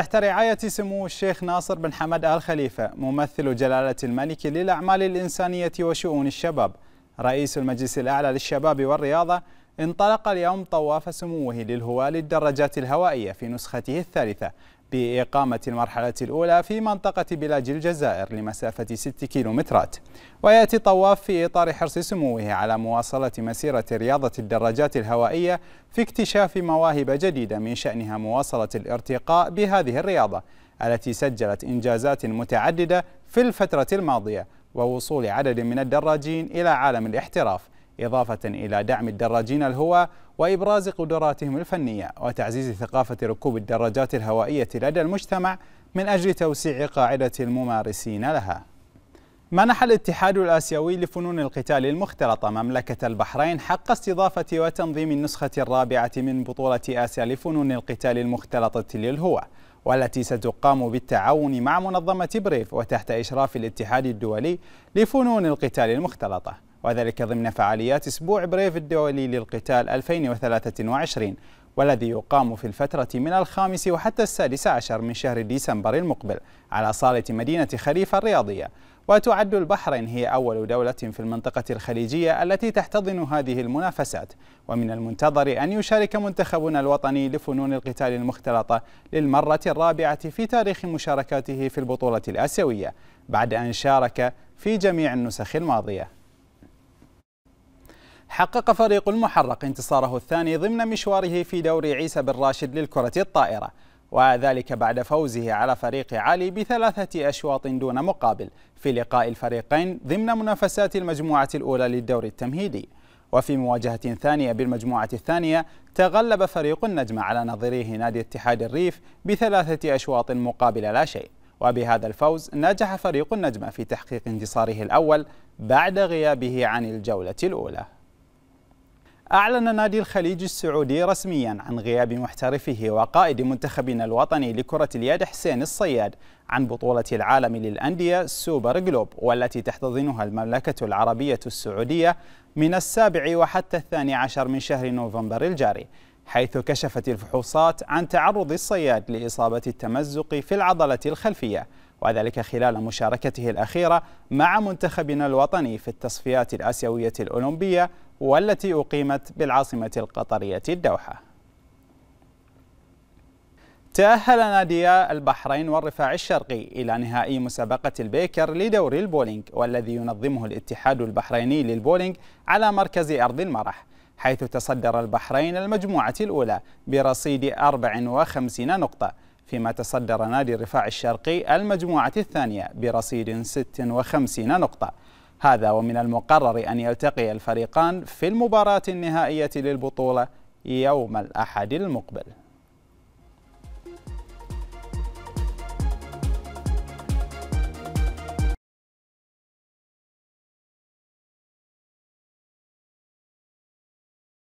تحت رعاية سمو الشيخ ناصر بن حمد آل خليفة ممثل جلالة الملك للأعمال الإنسانية وشؤون الشباب رئيس المجلس الأعلى للشباب والرياضة انطلق اليوم طواف سموه للهواة للدراجات الهوائية في نسخته الثالثة بإقامة المرحلة الأولى في منطقة بلاج الجزائر لمسافة 6 كيلومترات ويأتي طواف في إطار حرص سموه على مواصلة مسيرة رياضة الدراجات الهوائية في اكتشاف مواهب جديدة من شأنها مواصلة الارتقاء بهذه الرياضة التي سجلت إنجازات متعددة في الفترة الماضية ووصول عدد من الدراجين إلى عالم الاحتراف إضافة إلى دعم الدراجين الهواء وإبراز قدراتهم الفنية وتعزيز ثقافة ركوب الدراجات الهوائية لدى المجتمع من أجل توسيع قاعدة الممارسين لها منح الاتحاد الآسيوي لفنون القتال المختلطة مملكة البحرين حق استضافة وتنظيم النسخة الرابعة من بطولة آسيا لفنون القتال المختلطة للهواء والتي ستقام بالتعاون مع منظمة بريف وتحت إشراف الاتحاد الدولي لفنون القتال المختلطة وذلك ضمن فعاليات أسبوع بريف الدولي للقتال 2023 والذي يقام في الفترة من الخامس وحتى السادس عشر من شهر ديسمبر المقبل على صالة مدينة خليفة الرياضية وتعد البحرين هي أول دولة في المنطقة الخليجية التي تحتضن هذه المنافسات ومن المنتظر أن يشارك منتخبنا الوطني لفنون القتال المختلطة للمرة الرابعة في تاريخ مشاركاته في البطولة الآسيوية بعد أن شارك في جميع النسخ الماضية حقق فريق المحرق انتصاره الثاني ضمن مشواره في دوري عيسى بن راشد للكرة الطائرة وذلك بعد فوزه على فريق علي بثلاثة أشواط دون مقابل في لقاء الفريقين ضمن منافسات المجموعة الأولى للدور التمهيدي وفي مواجهة ثانية بالمجموعة الثانية تغلب فريق النجم على نظيره نادي اتحاد الريف بثلاثة أشواط مقابل لا شيء وبهذا الفوز نجح فريق النجمة في تحقيق انتصاره الأول بعد غيابه عن الجولة الأولى أعلن نادي الخليج السعودي رسميا عن غياب محترفه وقائد منتخبنا الوطني لكرة اليد حسين الصياد عن بطولة العالم للأندية سوبر جلوب والتي تحتضنها المملكة العربية السعودية من السابع وحتى الثاني عشر من شهر نوفمبر الجاري حيث كشفت الفحوصات عن تعرض الصياد لإصابة التمزق في العضلة الخلفية وذلك خلال مشاركته الأخيرة مع منتخبنا الوطني في التصفيات الآسيوية الأولمبية والتي أقيمت بالعاصمة القطرية الدوحة تأهل ناديا البحرين والرفاع الشرقي إلى نهائي مسابقة البيكر لدوري البولينج والذي ينظمه الاتحاد البحريني للبولينج على مركز أرض المرح حيث تصدر البحرين المجموعة الأولى برصيد 54 نقطة فيما تصدر نادي الرفاع الشرقي المجموعة الثانية برصيد 56 نقطة هذا ومن المقرر أن يلتقي الفريقان في المباراة النهائية للبطولة يوم الأحد المقبل